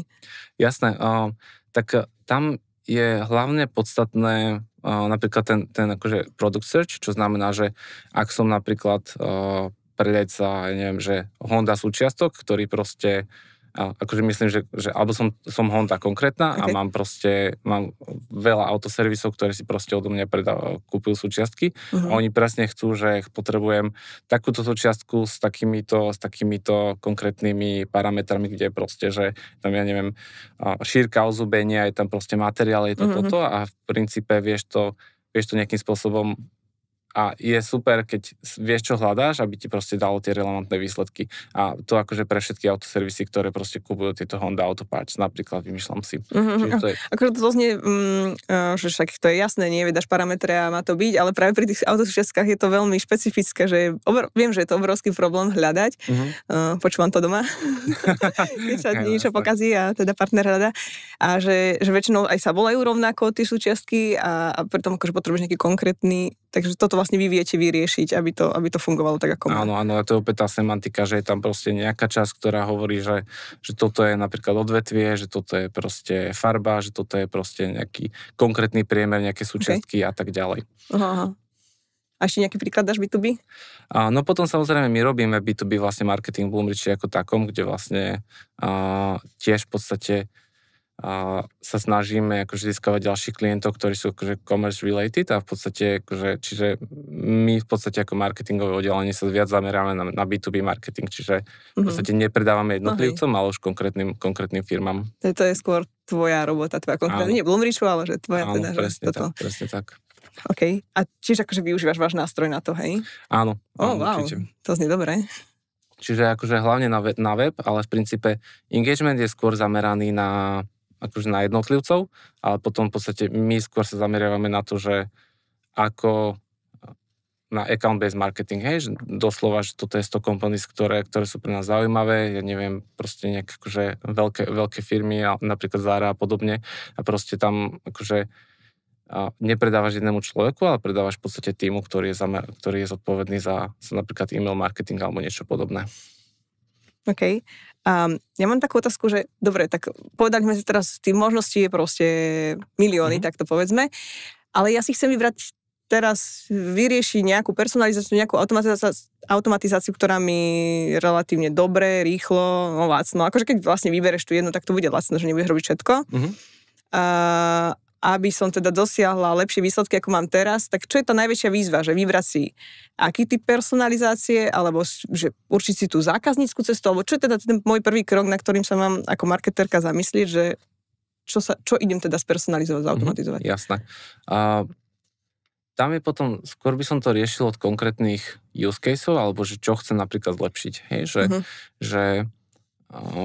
Jasné, uh, tak tam je hlavne podstatné uh, napríklad ten, ten akože product search, čo znamená, že ak som napríklad uh, predajca, neviem, že Honda súčiastok, ktorý proste akože myslím, že, že alebo som, som Honda konkrétna okay. a mám proste, mám veľa autoservisov, ktoré si proste odo mňa kúpil súčiastky uh-huh. Mhm. a oni presne chcú, že potrebujem takúto súčiastku s takýmito, s takýmito konkrétnymi parametrami, kde proste, že tam ja neviem, šírka ozubenia, je tam proste materiál, je to uh-huh. toto a v princípe vieš to vieš to nejakým spôsobom a je super, keď vieš, čo hľadáš, aby ti proste dalo tie relevantné výsledky. A to akože pre všetky autoservisy, ktoré proste kúpujú tieto Honda Autoparts, napríklad vymýšľam si. Mm-hmm. Čiže mhm. to je... Akože to znie, mm, že však to je jasné, nevedáš parametre a má to byť, ale práve pri tých autošiaskách je to veľmi špecifické, že je obr- viem, že je to obrovský problém hľadať. Mm-hmm. Uh, počúvam to doma, keď sa no, niečo pokazí a teda partner hľadá. A že, že väčšinou aj sa volajú rovnako tie súčiastky a, a preto akože potrebuješ nejaký konkrétny Takže toto vlastne vy viete vyriešiť, aby to, aby to fungovalo tak, ako má. Áno, áno, a to je opäť tá semantika, že je tam proste nejaká časť, ktorá hovorí, že, že toto je napríklad odvetvie, že toto je proste farba, že toto je proste nejaký konkrétny priemer, nejaké súčiastky okay. a tak ďalej. Aha, aha. A ešte nejaký príklad dáš B2B? A, no potom samozrejme my robíme B2B vlastne marketing Bloomrichi ako takom, kde vlastne a, tiež v podstate a sa snažíme akože získavať ďalších klientov, ktorí sú akože commerce related a v podstate, akože, čiže my v podstate ako marketingové oddelenie sa viac zameráme na, na B2B marketing, čiže v mhm. podstate nepredávame jednotlivcom, okay. ale už konkrétnym, konkrétnym firmám. To, to je skôr tvoja robota, tvoja konkrétna, nie Blumrichu, ale že tvoja Áno, teda, presne že toto. Tak, presne tak. OK. A čiže akože využívaš váš nástroj na to, hej? Áno. Oh, áno, wow, to znie dobre. Čiže akože hlavne na web, na web, ale v princípe engagement je skôr zameraný na akože na jednotlivcov, ale potom v podstate my skôr sa zameriavame na to, že ako eh, na account-based marketing, hej, že doslova, že toto je 100 companies, ktoré, ktoré sú pre nás zaujímavé, ja neviem, proste nejaké akože veľké, veľké firmy, napríklad Zara a podobne, a proste tam akože a nepredávaš jednému človeku, ale predávaš v podstate týmu, ktorý je, zamer- ktorý je zodpovedný za, za napríklad e-mail marketing alebo niečo podobné. OK. Um, ja mám takú otázku, že dobre, tak povedali sme si teraz, tie možnosti je proste milióny, mm-hmm. tak to povedzme, ale ja si chcem vybrať teraz vyrieši nejakú personalizáciu, nejakú automatizáciu, automatizáciu, ktorá mi relatívne dobre, rýchlo, no lacno. Akože keď vlastne vybereš tu jednu, tak to bude lacno, že nebudeš robiť všetko. Mm-hmm. Uh, aby som teda dosiahla lepšie výsledky, ako mám teraz, tak čo je tá najväčšia výzva? Že vybrať si aký typ personalizácie, alebo že určiť si tú zákaznícku cestu, alebo čo je teda ten môj prvý krok, na ktorým sa mám ako marketerka zamyslieť, že čo, sa, čo idem teda spersonalizovať, mhm, zautomatizovať. Mm, jasné. A tam je potom, skôr by som to riešil od konkrétnych use caseov, alebo že čo chcem napríklad zlepšiť. Hej? Že, mm-hmm. že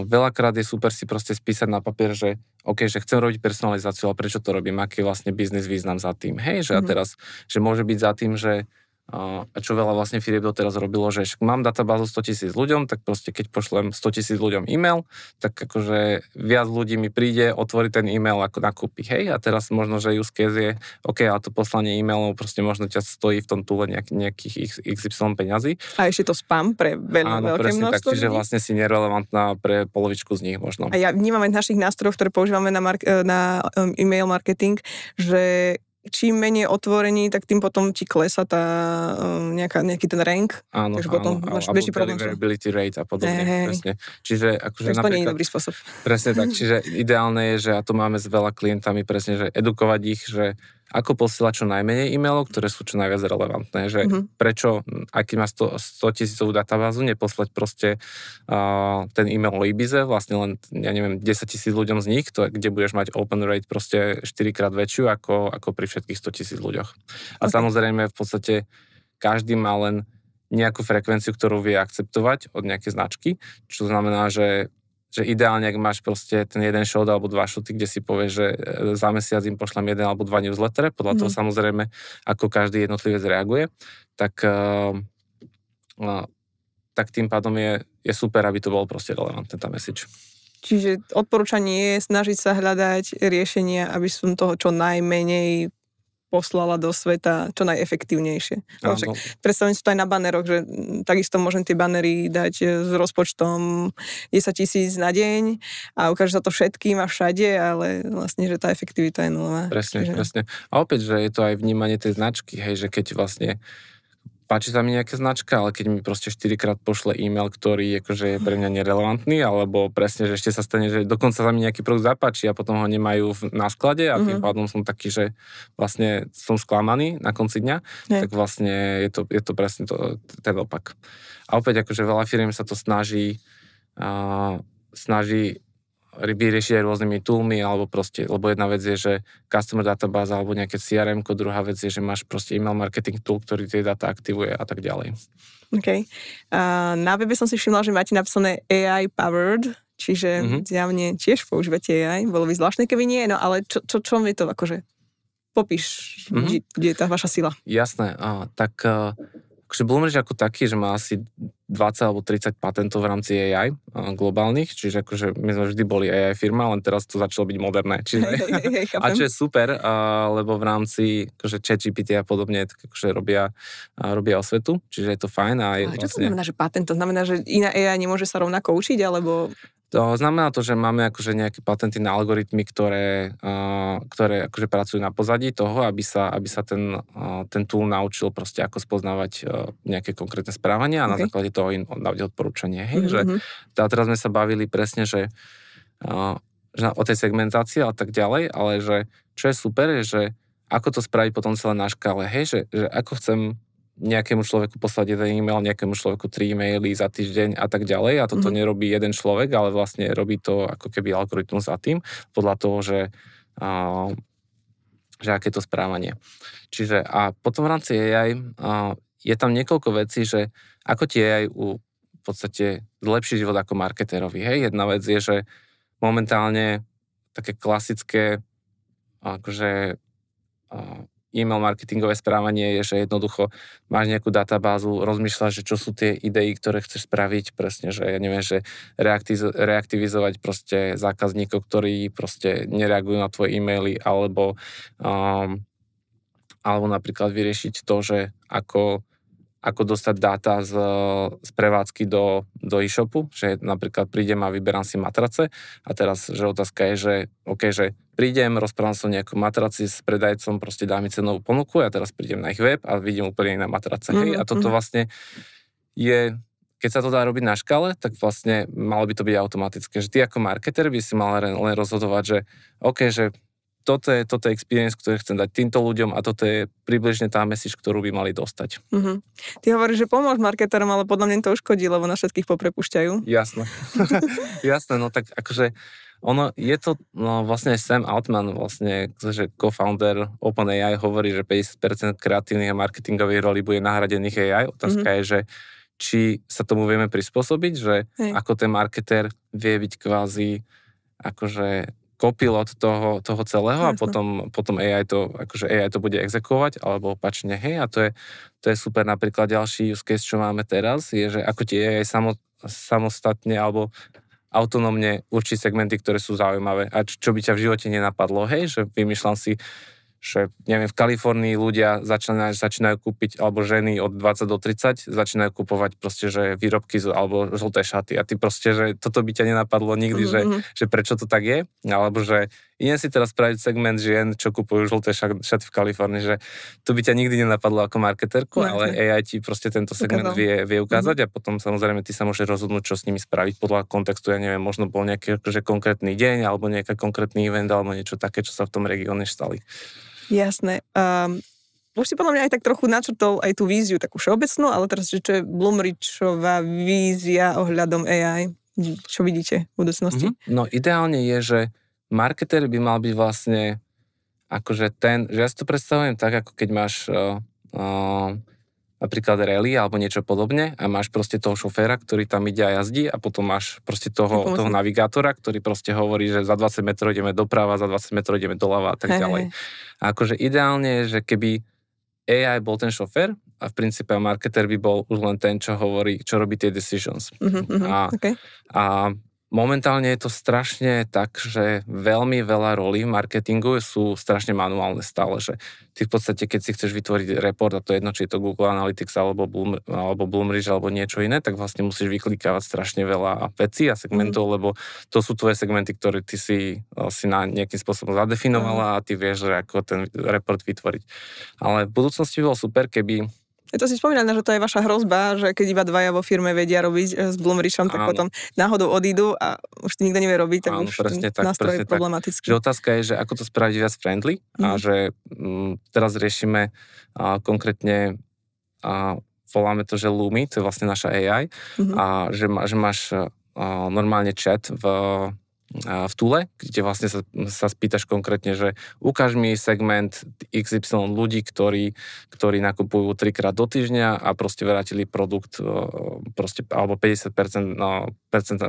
Veľakrát je super si proste spísať na papier, že OK, že chcem robiť personalizáciu, ale prečo to robím, aký je vlastne biznis význam za tým. Hej, že mm-hmm. a mhm. teraz, že môže byť za tým, že a čo veľa vlastne firieb doteraz robilo, že mám databázu 100 tisíc ľuďom, tak proste keď pošlem 100 tisíc ľuďom e-mail, tak akože viac ľudí mi príde, otvorí ten e-mail ako nakúpi, hej, a teraz možno, že use case je, OK, a to poslanie e-mailov proste možno ťa stojí v tom túle nejak, nejakých XY peňazí. A ešte to spam pre veľa, Áno, veľké presne, množstvo tak, čiže vlastne si nerelevantná pre polovičku z nich možno. A ja vnímam aj našich nástrojov, ktoré používame na, mark- na um, e-mail marketing, že čím menej otvorení, tak tým potom ti klesa tá, um, nejaká, nejaký ten rank. Áno, takže áno, potom áno, máš väčší problém. Deliverability rate a podobne, hey, presne. Čiže akože tak to nie je dobrý spôsob. Presne tak, čiže ideálne je, že a to máme s veľa klientami presne, že edukovať ich, že ako posielať čo najmenej e-mailov, ktoré sú čo najviac relevantné. Že mm-hmm. prečo, aký má 100 tisícovú databázu, neposlať proste uh, ten e-mail o Ibize, vlastne len, ja neviem, 10 tisíc ľuďom z nich, to, kde budeš mať open rate proste 4 krát väčšiu ako, ako pri všetkých 100 tisíc ľuďoch. A okay. samozrejme v podstate každý má len nejakú frekvenciu, ktorú vie akceptovať od nejakej značky, čo znamená, že že ideálne, ak máš proste ten jeden shot alebo dva shoty, kde si povieš, že e, za mesiac im pošlem jeden alebo dva newsletter, podľa mm. toho mhm. samozrejme, ako každý jednotlivec reaguje, tak, uh, uh, tak tým pádom je, je super, aby to bol proste relevantné tá message. Čiže odporúčanie je snažiť sa hľadať riešenia, aby som toho čo najmenej poslala do sveta čo najefektívnejšie. No, však, predstavujem si to aj na baneroch, že takisto môžem tie banery dať e, s rozpočtom 10 tisíc na deň a ukáže sa to všetkým a všade, ale vlastne, že tá efektivita je nulová. Presne, Čiže... presne. A opäť, že je to aj vnímanie tej značky, hej, že keď vlastne páči sa mi nejaká značka, ale keď mi proste 4 krát pošle e-mail, ktorý akože je pre mňa nerelevantný, alebo presne, že ešte sa stane, že dokonca sa mi nejaký produkt zapáči a potom ho nemajú v, na sklade a tým mm-hmm. pádom som taký, že vlastne som sklamaný na konci dňa, ne. tak vlastne je to, je to presne to, ten opak. A opäť akože veľa firiem sa to snaží uh, snaží vyriešiť aj rôznymi toolmi, alebo proste, lebo jedna vec je, že customer databáza alebo nejaké CRM, druhá vec je, že máš proste email marketing tool, ktorý tie data aktivuje a tak ďalej. OK. Uh, na webe som si všimla, že máte napísané AI powered, čiže mm-hmm. zjavne tiež používate AI. Bolo by zvláštne, keby nie, no ale čo, čo, čo je to akože? Popíš, mm-hmm. kde, kde je tá vaša sila. Jasné, uh, tak uh, akože Bloomreach ako taký, že má asi 20 alebo 30 patentov v rámci AI eh, globálnych, čiže akože my sme vždy boli AI firma, len teraz to začalo byť moderné. Čiže... a čo je super, eh, lebo v rámci akože ChatGPT a podobne akože robia, eh, robia osvetu, čiže je to fajn. A, je a čo vlastne... to znamená, že patent? To znamená, že iná AI nemôže sa rovnako učiť, alebo... To znamená to, že máme akože nejaké patenty na algoritmy, ktoré, uh, ktoré akože pracujú na pozadí toho, aby sa, aby sa ten, uh, ten tool naučil proste ako spoznávať uh, nejaké konkrétne správania a okay. na základe toho im dávať odporúčanie. Hej, mm-hmm. že, teda teraz sme sa bavili presne, že, uh, že o tej segmentácii a tak ďalej, ale že čo je super, je, že ako to spraviť potom celé na škále. Hej, že, že ako chcem nejakému človeku poslať jeden e-mail, nejakému človeku tri e-maily za týždeň a tak ďalej. A toto mm-hmm. nerobí jeden človek, ale vlastne robí to ako keby algoritmus za tým, podľa toho, že, uh, že aké to správanie. Čiže a potom v rámci AI uh, je tam niekoľko vecí, že ako tie AI u v podstate zlepší život ako marketérovi. Hej, jedna vec je, že momentálne také klasické akože uh, e-mail marketingové správanie je, že jednoducho máš nejakú databázu, rozmýšľaš, že čo sú tie idei, ktoré chceš spraviť, presne, že ja neviem, že reaktiz- reaktivizovať proste zákazníkov, ktorí proste nereagujú na tvoje e-maily, alebo, um, alebo napríklad vyriešiť to, že ako ako dostať dáta z, z prevádzky do, do e-shopu, že napríklad prídem a vyberám si matrace a teraz, že otázka je, že OK, že prídem, rozprávam sa o matraci s predajcom, proste dá mi cenovú ponuku a teraz prídem na ich web a vidím úplne iné matrace. Mm-hmm. Hej? A mhm, toto mhm. vlastne je keď sa to dá robiť na škále, tak vlastne malo by to byť automatické. Že ty ako marketer by si mal len, len rozhodovať, že OK, že toto je, toto je experience, ktorý chcem dať týmto ľuďom a toto je približne tá message, ktorú by mali dostať. Mm-hmm. Ty hovoríš, že pomôž marketerom, ale podľa mňa to uškodí, lebo na všetkých poprepušťajú. Jasné. Jasné, no tak akože ono je to, no vlastne Sam Altman, vlastne, že co-founder OpenAI hovorí, že 50% kreatívnych a marketingových roli bude nahradených AI. Otázka mm-hmm. je, že či sa tomu vieme prispôsobiť, že Hej. ako ten marketer vie byť kvázi akože kopilot toho, toho celého Jasne. a potom, potom AI, to, akože AI to bude exekovať alebo opačne, hej, a to je, to je super. Napríklad ďalší use case, čo máme teraz, je, že ako tie AI samo, samostatne alebo autonómne určí segmenty, ktoré sú zaujímavé a čo, čo by ťa v živote nenapadlo, hej, že vymýšľam si že neviem, v Kalifornii ľudia začínajú, začínajú kúpiť, alebo ženy od 20 do 30 začínajú kupovať proste, že výrobky alebo žlté šaty a ty proste, že toto by ťa nenapadlo nikdy, mm-hmm. že, mhm. že prečo to tak je, alebo že idem si teraz spraviť segment žien, čo kupujú žlté šaty v Kalifornii, že to by ťa nikdy nenapadlo ako marketerku, no, ale AI ti proste tento segment vie, vie mhm. ukázať mm-hmm. a potom samozrejme ty sa môžeš rozhodnúť, čo s nimi spraviť podľa kontextu, ja neviem, možno bol nejaký že akože konkrétny deň alebo nejaký konkrétny event alebo niečo také, čo sa v tom regióne stali. Jasné. Um, už si podľa mňa aj tak trochu načrtol aj tú víziu, takú všeobecnú, ale teraz, že čo je Blumričová vízia ohľadom AI? Čo vidíte v budúcnosti? Mm-hmm. No ideálne je, že marketer by mal byť vlastne akože ten, že ja si to predstavujem tak, ako keď máš uh, uh, napríklad rally alebo niečo podobne a máš proste toho šoféra, ktorý tam ide a jazdí a potom máš proste toho, toho navigátora, ktorý proste hovorí, že za 20 metrov ideme doprava, za 20 metrov ideme doľava a tak ďalej. Hey. A akože ideálne je, že keby AI bol ten šofér a v princípe marketer by bol už len ten, čo hovorí, čo robí tie decisions. uh-huh, a, okay. a Momentálne je to strašne tak, že veľmi veľa rolí v marketingu sú strašne manuálne stále, že ty v podstate, keď si chceš vytvoriť report, a to je jedno, či je to Google Analytics alebo, Bloom, alebo Bloom alebo niečo iné, tak vlastne musíš vyklikávať strašne veľa vecí a segmentov, mm. lebo to sú tvoje segmenty, ktoré ty si, eh, si na nejakým spôsobom zadefinovala mm. a ty vieš, že ako ten report vytvoriť. Ale v budúcnosti by bolo super, keby ja to si spomínam, že to je vaša hrozba, že keď iba dvaja vo firme vedia robiť eh, s Bloomrichom, tak áno. potom náhodou odídu a už to nikto nevie robiť, tak áno, už presne tak, nástroj presne je problematický. Tak. Že otázka je, že ako to spraviť viac friendly mhm. mm. a že m, teraz riešime a, konkrétne a, voláme to, že Lumi, to je vlastne naša AI mm-hmm. a že, má, že máš a, eh, normálne chat v v Tule, kde vlastne sa, sa spýtaš konkrétne, že ukáž mi segment XY ľudí, ktorí, ktorí nakupujú trikrát do týždňa a proste vrátili produkt proste, alebo 50% no, percent,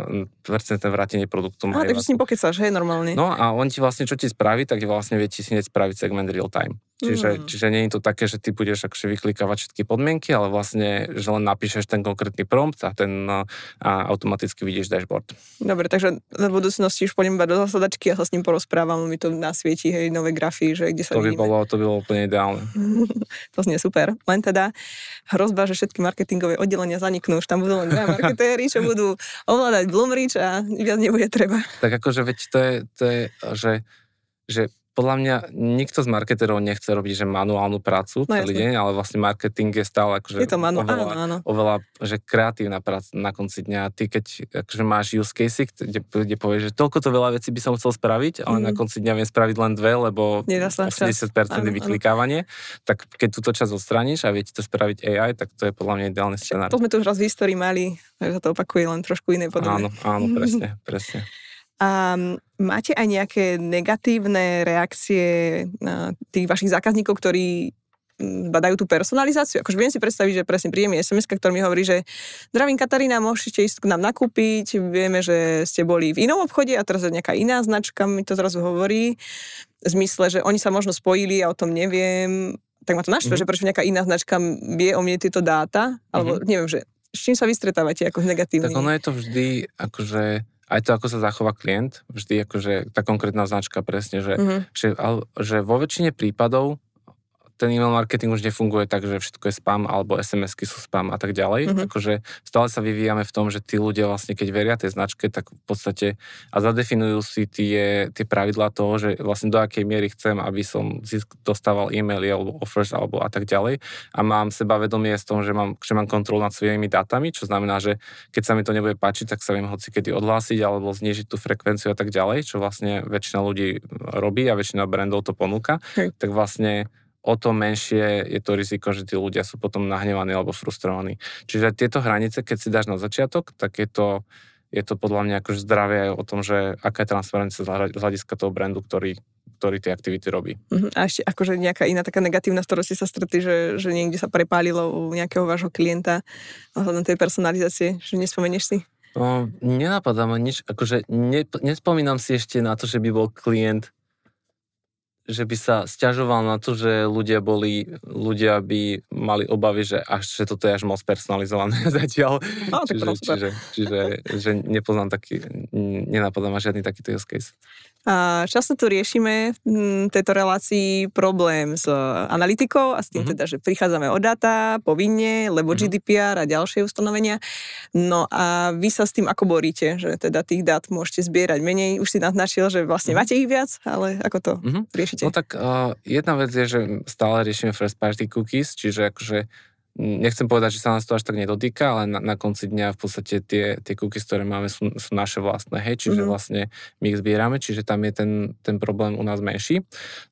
vrátenie produktu. Aha, takže vlastne. s ním pokecáš, hej, normálne. No a on ti vlastne, čo ti spraví, tak vlastne vie ti si spraviť segment real time. Čiže, mm. čiže nie je to také, že ty budeš akože vyklikávať všetky podmienky, ale vlastne, že len napíšeš ten konkrétny prompt a ten a automaticky vidíš dashboard. Dobre, takže na budúcnosti už pôjdem iba do zasadačky a sa s ním porozprávam, mi to nasvietí hej, nové grafy, že kde sa To by bolo, to by bolo úplne ideálne. to znie super. Len teda hrozba, že všetky marketingové oddelenia zaniknú, už tam budú len dva marketéry, čo budú ovládať Bloomreach a viac nebude treba. Tak akože veď to je, to je že že podľa mňa nikto z marketerov nechce robiť že manuálnu prácu no, celý deň, ale vlastne marketing je stále akože je to manu, oveľa, áno, áno. oveľa že kreatívna práca na konci dňa. Ty keď akože máš use case, kde, kde povieš, že toľko to veľa vecí by som chcel spraviť, ale mm. na mhm. konci dňa viem spraviť len dve, lebo 80% vyklikávanie, tak keď túto časť odstraníš a viete to spraviť AI, tak to je podľa mňa ideálny scenár. To sme tu už raz v histórii mali, že sa to opakuje len trošku iné podobne. Áno, áno, presne, presne. A máte aj nejaké negatívne reakcie na eh, tých vašich zákazníkov, ktorí mm, badajú tú personalizáciu. Akože viem si predstaviť, že presne príjemný sms ktorý mi hovorí, že zdravím Katarína, môžete ísť k nám nakúpiť, vieme, že ste boli v inom obchode a teraz je nejaká iná značka, mi to zrazu hovorí. V zmysle, že oni sa možno spojili a ja o tom neviem. Tak ma to naštve, mm-hmm. že prečo nejaká iná značka vie o mne tieto dáta, alebo mm-hmm. neviem, že s čím sa vystretávate ako negatívne. Tak ono je to vždy akože aj to, ako sa zachová klient, vždy akože tá konkrétna značka presne, že, mm-hmm. že, ale, že vo väčšine prípadov ten email marketing už nefunguje tak, že všetko je spam alebo SMS-ky sú spam a tak ďalej. Mm-hmm. Akože stále sa vyvíjame v tom, že tí ľudia vlastne, keď veria tej značke, tak v podstate a zadefinujú si tie, tie pravidlá toho, že vlastne do akej miery chcem, aby som dostával e-maily alebo offers alebo a tak ďalej. A mám seba vedomie z tom, že mám, že mám kontrolu nad svojimi dátami, čo znamená, že keď sa mi to nebude páčiť, tak sa viem hoci kedy odhlásiť alebo znižiť tú frekvenciu a tak ďalej, čo vlastne väčšina ľudí robí a väčšina brandov to ponúka. Hm. Tak vlastne o to menšie je to riziko, že tí ľudia sú potom nahnevaní alebo frustrovaní. Čiže tieto hranice, keď si dáš na začiatok, tak je to, je to podľa mňa akože zdravé aj o tom, že aká je transparencia z hľadiska toho brandu, ktorý, ktorý tie aktivity robí. Uh-huh. A ešte akože nejaká iná taká negatívna, s ktorou si sa stretli, že, že niekde sa prepálilo u nejakého vášho klienta ohľadom tej personalizácie, že nespomenieš si? No, nenapadá ma nič, akože ne, nespomínam si ešte na to, že by bol klient že by sa stiažoval na to, že ľudia boli, ľudia by mali obavy, že až že toto je až moc personalizované zatiaľ. No, čiže, čiže, čiže, čiže, nepoznám taký, nenapadá ma žiadny takýto use case. A často tu riešime v mm, tejto relácii problém s e, analytikou a s tým mm-hmm. teda, že prichádzame o data povinne, lebo mm-hmm. GDPR a ďalšie ustanovenia. No a vy sa s tým ako boríte, že teda tých dát môžete zbierať menej? Už si naznačil, že vlastne mm-hmm. máte ich viac, ale ako to mm-hmm. riešite? No tak uh, jedna vec je, že stále riešime first party cookies, čiže akože nechcem povedať, že sa nás to až tak nedotýka, ale na, na konci dňa v podstate tie, tie cookies, ktoré máme, sú, sú naše vlastné, hej, čiže mm-hmm. vlastne my ich zbierame, čiže tam je ten, ten problém u nás menší.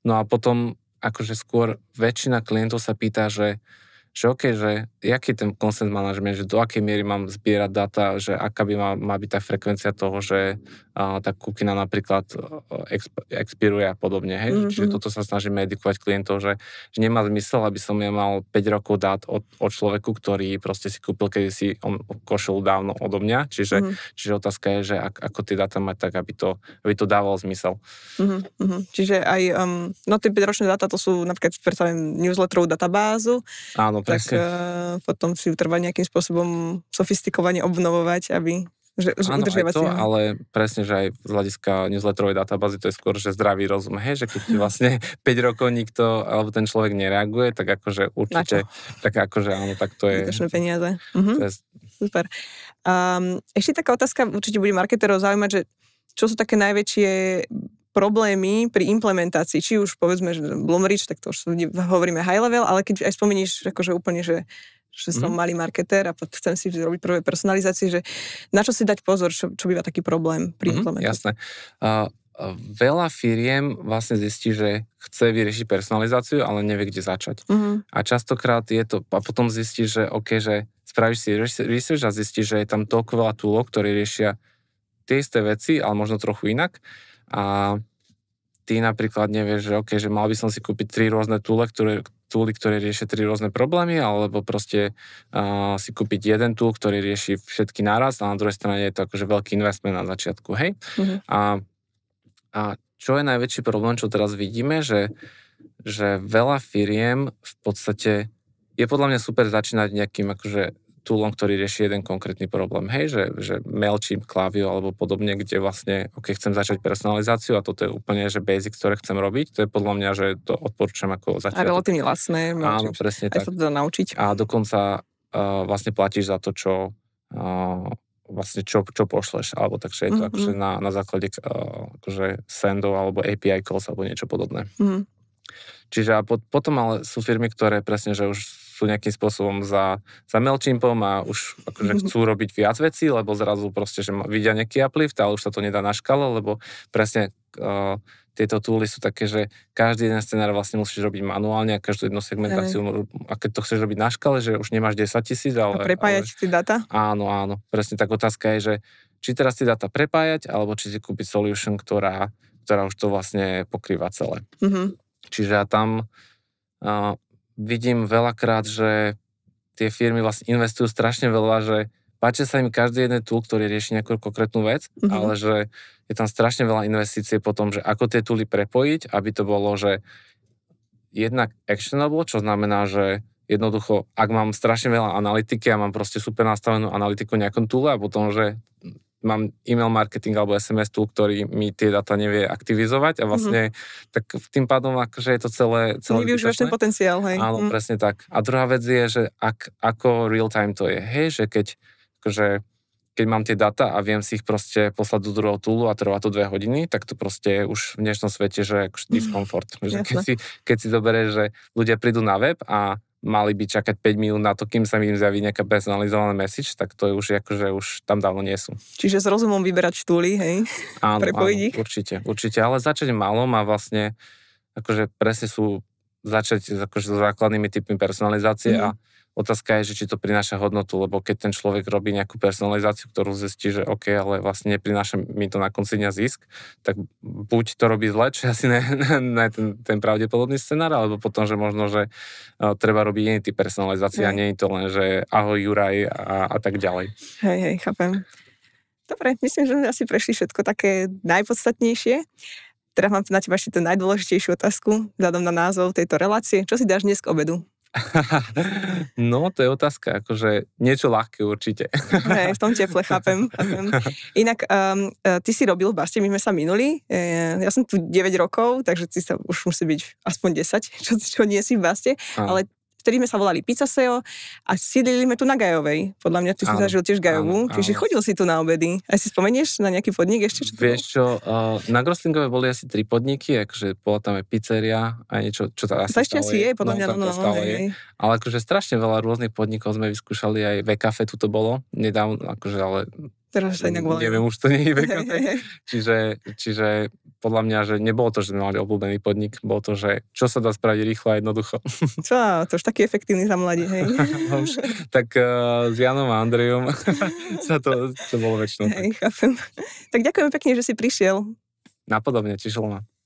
No a potom akože skôr väčšina klientov sa pýta, že že OK, že jaký ten consent management, že do akej miery mám zbierať data, že aká by má, má byť tá frekvencia toho, že a, tá kukina napríklad e, exp, expiruje a podobne. Hej? Mm-hmm. Čiže mhm. toto sa snažíme edukovať klientov, že, že nemá zmysel, aby som ja mal 5 rokov dát od, od človeku, ktorý proste si kúpil kedy si on košelu dávno odo mňa. Čiže, mm-hmm. čiže otázka je, že ak, ako tie dáta mať tak, aby to, aby to dávalo zmysel. Mm-hmm. Čiže aj, um, no tie 5 ročné dáta to sú napríklad, predstavím, newsletterovú databázu. Áno, áno, tak uh, potom si ju treba nejakým spôsobom sofistikovane obnovovať, aby že, že Áno, aj to, ale presne, že aj z hľadiska newsletterovej databázy to je skôr, že zdravý rozum, hej, že keď hm. vlastne 5 rokov nikto, alebo ten človek nereaguje, tak akože určite, tak akože áno, tak to je... Vytočné peniaze. Mhm. To je... Super. Um, ešte taká otázka, určite bude marketerov zaujímať, že čo sú také najväčšie problémy pri implementácii, či už povedzme, že Blumrich, tak to už hovoríme high level, ale keď aj spomeníš akože úplne, že že som mm malý marketér a chcem si robiť prvé personalizácie, že na čo si dať pozor, čo, čo býva taký problém pri mm implementácii. Jasné. Uh, veľa firiem vlastne zistí, že chce vyriešiť personalizáciu, ale nevie, kde začať. Mm. A častokrát je to, a potom zistí, že OK, že spravíš si research a zistí, že je tam toľko veľa túlok, ktoré riešia tie isté veci, ale možno trochu inak a ty napríklad nevieš, že okay, že mal by som si kúpiť tri rôzne túle, ktoré, túly, ktoré riešia tri rôzne problémy, alebo proste uh, si kúpiť jeden túl, ktorý rieši všetky naraz a na druhej strane je to akože veľký investment na začiatku, hej? Mm-hmm. A, a čo je najväčší problém, čo teraz vidíme, že, že veľa firiem v podstate je podľa mňa super začínať nejakým akože toolom, ktorý rieši jeden konkrétny problém. Hej, že, že mailčím Klaviyo alebo podobne, kde vlastne, ok, chcem začať personalizáciu a toto je úplne, že basic, ktoré chcem robiť, to je podľa mňa, že to odporúčam ako začiatok. A relatívne vlastné. Áno, presne aj tak. sa to naučiť. A dokonca uh, vlastne platíš za to, čo uh, vlastne čo, čo pošleš, alebo takže je to mm-hmm. akože na, na základe uh, akože sendov alebo API calls alebo niečo podobné. Mm-hmm. Čiže a potom ale sú firmy, ktoré presne, že už sú nejakým spôsobom za, za MailChimpom a už akože mhm. chcú robiť viac vecí, lebo zrazu proste, že vidia nejaký uplift, ale už sa to nedá na škale, lebo presne uh, tieto túly sú také, že každý jeden scenár vlastne musíš robiť manuálne a každú jednu segmentáciu, a keď to chceš robiť na škale, že už nemáš 10 tisíc, ale... A prepájať ale, tie data? Áno, áno. Presne tak otázka je, že či teraz tie data prepájať, alebo či si kúpiť solution, ktorá, ktorá už to vlastne pokrýva celé. Mm-hmm. Čiže ja tam uh, vidím veľakrát, že tie firmy vlastne investujú strašne veľa, že páči sa im každý jeden tool, ktorý rieši nejakú konkrétnu vec, mm-hmm. ale že je tam strašne veľa investície potom, že ako tie tooly prepojiť, aby to bolo, že jednak actionable, čo znamená, že jednoducho, ak mám strašne veľa analytiky a mám proste super nastavenú analytiku v nejakom tule a potom, že mám e-mail marketing alebo SMS tool, ktorý mi tie data nevie aktivizovať a vlastne mm-hmm. tak tým pádom akože je to celé... celé Nevyužívaš ten potenciál, hej. Áno, mm. presne tak. A druhá vec je, že ak, ako real time to je, hej, že keď akože keď mám tie data a viem si ich proste poslať do druhého toolu a trvá to dve hodiny, tak to proste je už v dnešnom svete, že akože diskomfort. Mm, že keď, si, keď si zoberieš, že ľudia prídu na web a mali by čakať 5 minút na to, kým sa im zjaví nejaká personalizovaná message, tak to je už akože už tam dávno nie sú. Čiže s rozumom vyberať štúly, hej? Áno, áno určite, určite, ale začať malom a vlastne akože presne sú začať akože so základnými typmi personalizácie mm. a Otázka je, že či to prináša hodnotu, lebo keď ten človek robí nejakú personalizáciu, ktorú zistí, že OK, ale vlastne neprináša mi to na konci dňa zisk, tak buď to robí zle, čo asi ne, ne, ten, ten pravdepodobný scenár, alebo potom, že možno, že uh, treba robiť iný typ personalizácie a nie je to len, že ahoj Juraj a, a tak ďalej. Hej, hej, chápem. Dobre, myslím, že sme asi prešli všetko také najpodstatnejšie. Teraz mám na teba ešte tú najdôležitejšiu otázku, vzhľadom na názov tejto relácie. Čo si dáš dnes k obedu? No, to je otázka, akože niečo ľahké určite. Hej, v tom teple, chápem. chápem. Inak, um, ty si robil v Bašte, my sme sa minuli, e, ja som tu 9 rokov, takže ty sa už musí byť aspoň 10, čo, čo nie si v Baste, ale Vtedy sme sa volali Pizza Seo a sídlili sme tu na Gajovej. Podľa mňa, ty si zažil tiež Gajovú, áno, čiže áno. chodil si tu na obedy. A si spomenieš na nejaký podnik ešte? Čo Vieš čo, uh, na Groslingove boli asi tri podniky, akože bola tam aj pizzeria a niečo, čo tam asi ešte asi je, podľa no, mňa, no, no, no, je. Ale akože strašne veľa rôznych podnikov sme vyskúšali, aj v tu to bolo, nedávno, akože ale Teraz sa inak volá. Neviem, už to nie je vek. čiže, čiže podľa mňa, že nebolo to, že sme mali obľúbený podnik, bolo to, že čo sa dá spraviť rýchlo a jednoducho. Čo, to už taký efektívny za mladí, hej. už, tak uh, s Janom a Andrejom sa to, to bolo väčšinou. Hej, tak. chápem. Tak ďakujem pekne, že si prišiel. Napodobne, tešilo ma.